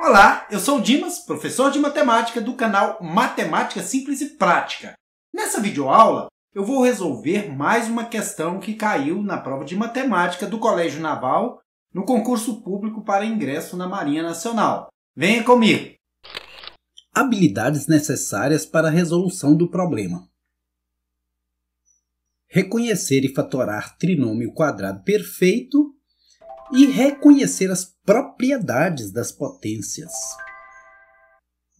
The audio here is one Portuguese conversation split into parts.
Olá, eu sou o Dimas, professor de matemática do canal Matemática Simples e Prática. Nessa videoaula, eu vou resolver mais uma questão que caiu na prova de matemática do Colégio Naval no concurso público para ingresso na Marinha Nacional. Venha comigo! Habilidades necessárias para a resolução do problema. Reconhecer e fatorar trinômio quadrado perfeito e reconhecer as propriedades das potências.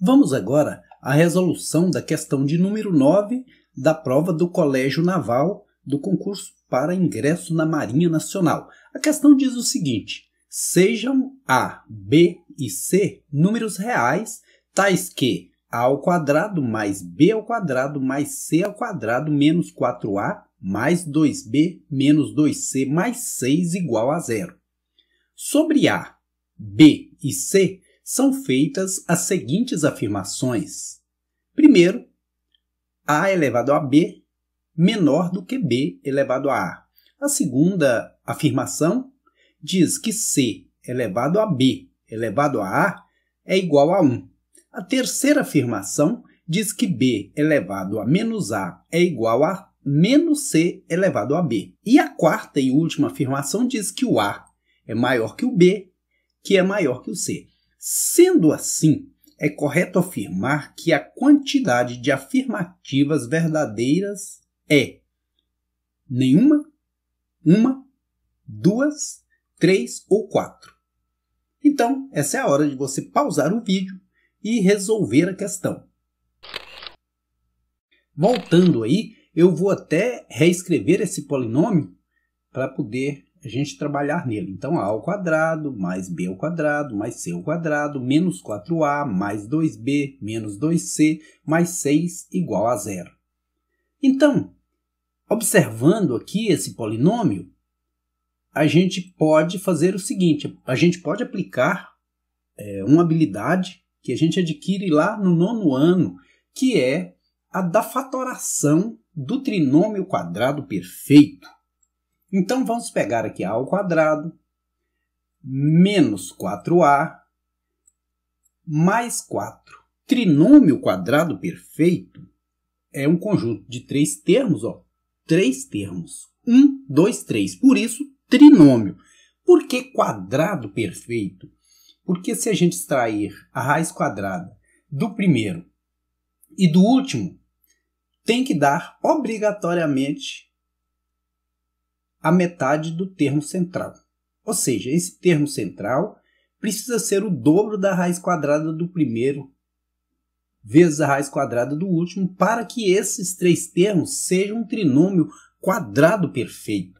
Vamos agora à resolução da questão de número 9 da prova do Colégio Naval do concurso para ingresso na Marinha Nacional. A questão diz o seguinte: sejam A, B e C números reais, tais que a ao quadrado mais b ao quadrado mais c ao quadrado menos 4a mais 2b menos 2c mais 6 igual a zero. Sobre A, B e C são feitas as seguintes afirmações. Primeiro, A elevado a B menor do que B elevado a A. A segunda afirmação diz que C elevado a B elevado a A é igual a 1. A terceira afirmação diz que B elevado a menos A é igual a menos C elevado a B. E a quarta e última afirmação diz que o A é maior que o B, que é maior que o C. Sendo assim, é correto afirmar que a quantidade de afirmativas verdadeiras é nenhuma, uma, duas, três ou quatro. Então, essa é a hora de você pausar o vídeo e resolver a questão. Voltando aí, eu vou até reescrever esse polinômio para poder a gente trabalhar nele. Então, A ao quadrado, mais B ao quadrado, mais C ao quadrado, menos 4A, mais 2B, menos 2C, mais 6, igual a zero. Então, observando aqui esse polinômio, a gente pode fazer o seguinte, a gente pode aplicar é, uma habilidade que a gente adquire lá no nono ano, que é a da fatoração do trinômio quadrado perfeito. Então vamos pegar aqui a ao quadrado menos 4a mais 4. Trinômio quadrado perfeito é um conjunto de três termos, ó, três termos. um, dois, três. Por isso, trinômio. Por que quadrado perfeito? Porque se a gente extrair a raiz quadrada do primeiro e do último, tem que dar obrigatoriamente a metade do termo central. Ou seja, esse termo central precisa ser o dobro da raiz quadrada do primeiro vezes a raiz quadrada do último para que esses três termos sejam um trinômio quadrado perfeito.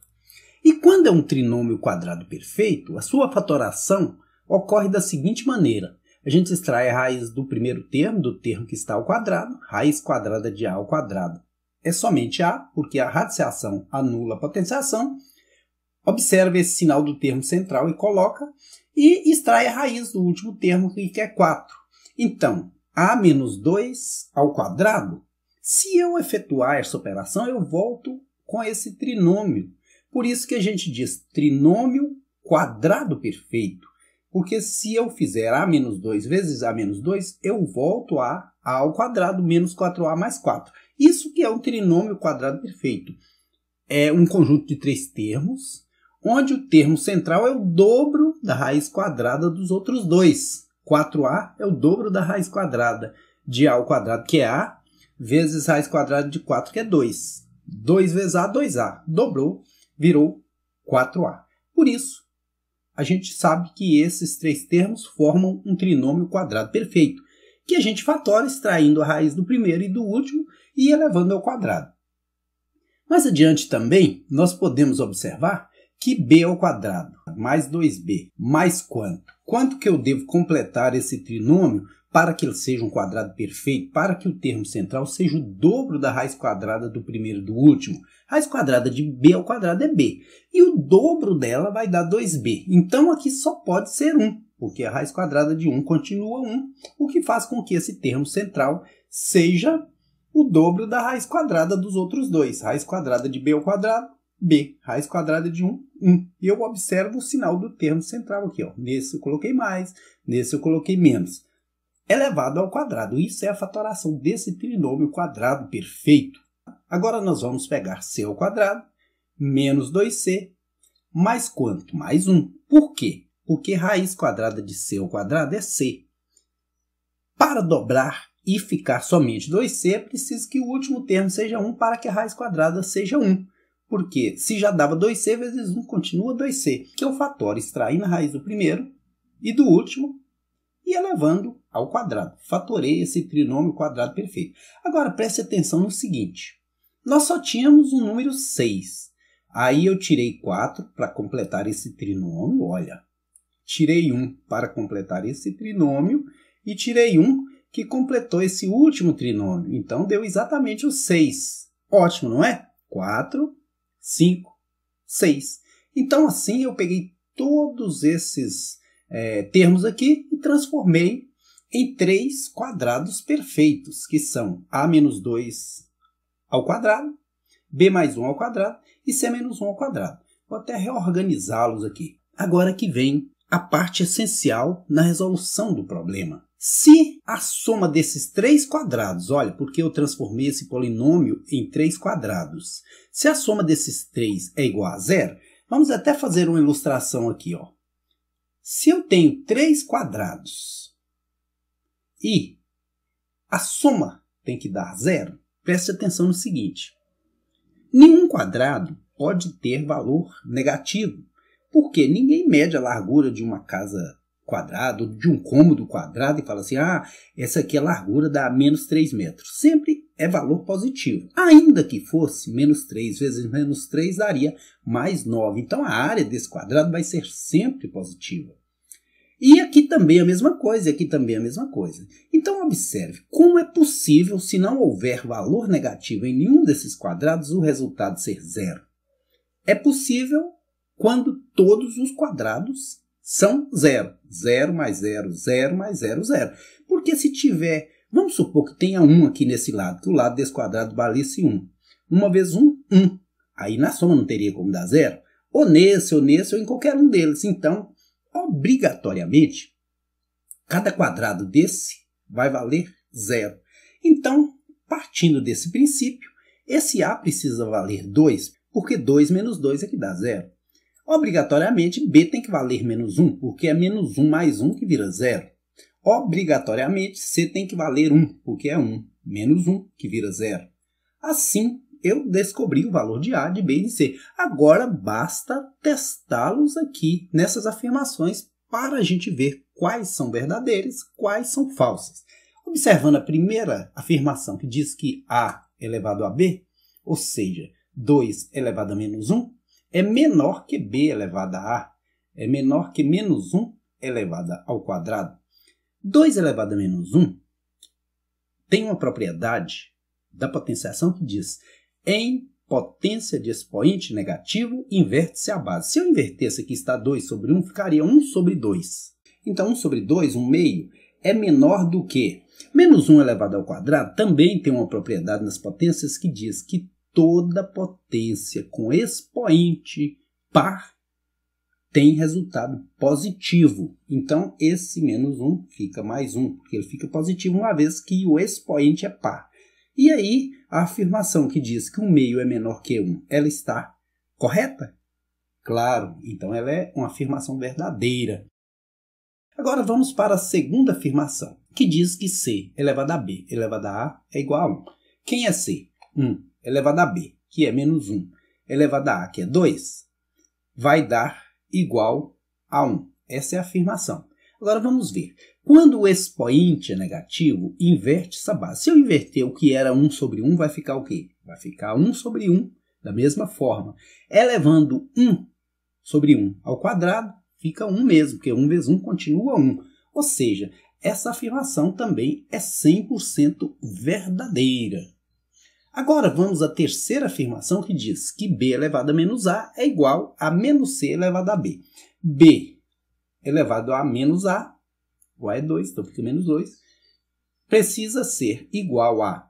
E quando é um trinômio quadrado perfeito, a sua fatoração ocorre da seguinte maneira. A gente extrai a raiz do primeiro termo, do termo que está ao quadrado, raiz quadrada de a ao quadrado é somente A, porque a radiciação anula a potenciação, observa esse sinal do termo central e coloca, e extrai a raiz do último termo, que é 4. Então, A menos 2 ao quadrado, se eu efetuar essa operação, eu volto com esse trinômio. Por isso que a gente diz trinômio quadrado perfeito. Porque se eu fizer a menos 2 vezes a menos 2, eu volto a a ao quadrado menos 4a mais 4. Isso que é um trinômio quadrado perfeito. É um conjunto de três termos, onde o termo central é o dobro da raiz quadrada dos outros dois. 4a é o dobro da raiz quadrada de a ao quadrado, que é a, vezes raiz quadrada de 4, que é 2. 2 vezes a, 2a. Dobrou, virou 4a. Por isso, a gente sabe que esses três termos formam um trinômio quadrado perfeito, que a gente fatora extraindo a raiz do primeiro e do último, e elevando ao quadrado. Mais adiante também, nós podemos observar que b ao quadrado mais 2b mais quanto? Quanto que eu devo completar esse trinômio para que ele seja um quadrado perfeito, para que o termo central seja o dobro da raiz quadrada do primeiro e do último. A raiz quadrada de b ao quadrado é b, e o dobro dela vai dar 2b. Então aqui só pode ser 1, porque a raiz quadrada de 1 continua 1, o que faz com que esse termo central seja o dobro da raiz quadrada dos outros dois. Raiz quadrada de b ao quadrado, b. Raiz quadrada de 1, 1. E eu observo o sinal do termo central aqui. Ó. Nesse eu coloquei mais, nesse eu coloquei menos. Elevado ao quadrado. Isso é a fatoração desse trinômio quadrado perfeito. Agora nós vamos pegar c ao quadrado, menos 2c, mais quanto? Mais 1. Por quê? Porque raiz quadrada de c ao quadrado é c. Para dobrar e ficar somente 2C, é preciso que o último termo seja 1 para que a raiz quadrada seja 1. Porque se já dava 2C vezes 1, continua 2C, que é o fator extraindo a raiz do primeiro e do último e elevando ao quadrado. Fatorei esse trinômio quadrado perfeito. Agora preste atenção no seguinte. Nós só tínhamos o número 6. Aí eu tirei 4 para completar esse trinômio, olha. Tirei 1 para completar esse trinômio e tirei 1 que completou esse último trinômio. Então deu exatamente o 6. Ótimo, não é? 4, 5, 6. Então assim eu peguei todos esses é, termos aqui e transformei em três quadrados perfeitos, que são a menos 2 ao quadrado, b mais 1 ao quadrado e c menos 1 ao quadrado. Vou até reorganizá-los aqui. Agora que vem a parte essencial na resolução do problema. Se a soma desses três quadrados, olha, porque eu transformei esse polinômio em três quadrados. Se a soma desses três é igual a zero, vamos até fazer uma ilustração aqui. Ó. Se eu tenho três quadrados e a soma tem que dar zero, preste atenção no seguinte. Nenhum quadrado pode ter valor negativo, porque ninguém mede a largura de uma casa quadrado, de um cômodo quadrado e fala assim: ah, essa aqui é largura dá menos 3 metros. Sempre é valor positivo. Ainda que fosse menos 3 vezes menos 3 daria mais 9. Então a área desse quadrado vai ser sempre positiva. E aqui também a mesma coisa, e aqui também a mesma coisa. Então observe como é possível, se não houver valor negativo em nenhum desses quadrados, o resultado ser zero. É possível quando todos os quadrados são zero. Zero mais zero, zero mais zero, zero. Porque se tiver, vamos supor que tenha um aqui nesse lado, que o lado desse quadrado valesse um. Uma vez um, um. Aí na soma não teria como dar zero. Ou nesse, ou nesse, ou em qualquer um deles. Então, obrigatoriamente, cada quadrado desse vai valer zero. Então, partindo desse princípio, esse A precisa valer 2, porque 2 menos 2 é que dá zero. Obrigatoriamente, B tem que valer menos 1, porque é menos 1 mais 1 que vira zero. Obrigatoriamente, C tem que valer 1, porque é 1 menos 1 que vira zero. Assim, eu descobri o valor de A, de B e de C. Agora basta testá-los aqui nessas afirmações para a gente ver quais são verdadeiras, quais são falsas. Observando a primeira afirmação que diz que A elevado a B, ou seja, 2 elevado a menos 1, é menor que b elevado a a, é menor que menos 1 elevado ao quadrado. 2 elevado a menos 1 tem uma propriedade da potenciação que diz em potência de expoente negativo inverte-se a base. Se eu invertesse aqui está 2 sobre 1, ficaria 1 sobre 2. Então 1 sobre 2, 1 meio, é menor do que... Menos 1 elevado ao quadrado também tem uma propriedade nas potências que diz que toda potência com expoente par tem resultado positivo. Então, esse menos 1 fica mais 1, porque ele fica positivo uma vez que o expoente é par. E aí, a afirmação que diz que o meio é menor que 1, ela está correta? Claro, então ela é uma afirmação verdadeira. Agora vamos para a segunda afirmação, que diz que C elevado a B elevado a A é igual a 1. Quem é C? 1 elevado a b, que é menos 1, elevado a a, que é 2, vai dar igual a 1. Essa é a afirmação. Agora vamos ver. Quando o expoente é negativo, inverte essa base. Se eu inverter o que era 1 sobre 1, vai ficar o quê? Vai ficar 1 sobre 1, da mesma forma. Elevando 1 sobre 1 ao quadrado, fica 1 mesmo, porque 1 vezes 1 continua 1. Ou seja, essa afirmação também é 100% verdadeira. Agora vamos à terceira afirmação que diz que b elevado a menos a é igual a menos c elevado a b. b elevado a menos a, o a é 2, então fica menos 2, precisa ser igual a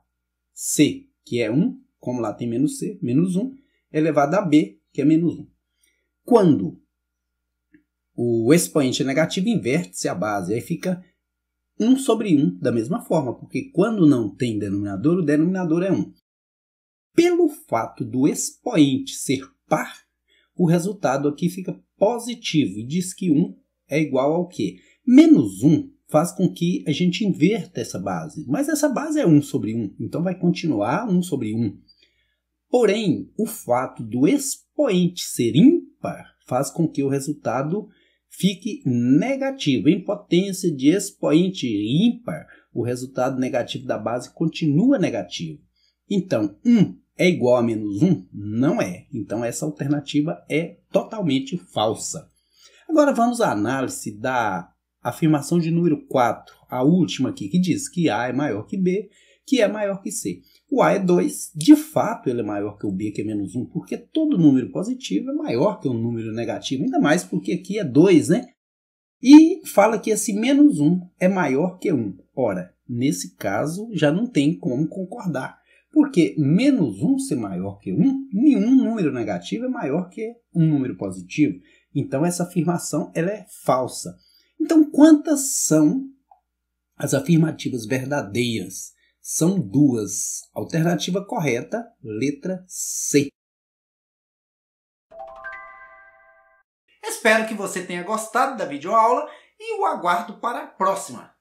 c, que é 1, como lá tem menos c, menos 1, elevado a b, que é menos 1. Quando o expoente negativo inverte-se a base, aí fica 1 sobre 1 da mesma forma, porque quando não tem denominador, o denominador é 1 pelo fato do expoente ser par, o resultado aqui fica positivo e diz que 1 é igual ao quê? Menos 1 faz com que a gente inverta essa base, mas essa base é 1 sobre 1, então vai continuar 1 sobre 1. Porém, o fato do expoente ser ímpar faz com que o resultado fique negativo. Em potência de expoente ímpar, o resultado negativo da base continua negativo. Então, 1 é igual a menos 1? Não é. Então essa alternativa é totalmente falsa. Agora vamos à análise da afirmação de número 4, a última aqui, que diz que A é maior que B, que é maior que C. O A é 2, de fato ele é maior que o B, que é menos 1, porque todo número positivo é maior que um número negativo, ainda mais porque aqui é 2, né? E fala que esse menos 1 é maior que 1. Ora, nesse caso já não tem como concordar porque menos 1 ser maior que 1, nenhum número negativo é maior que um número positivo. Então essa afirmação ela é falsa. Então quantas são as afirmativas verdadeiras? São duas. Alternativa correta, letra C. Espero que você tenha gostado da videoaula e o aguardo para a próxima.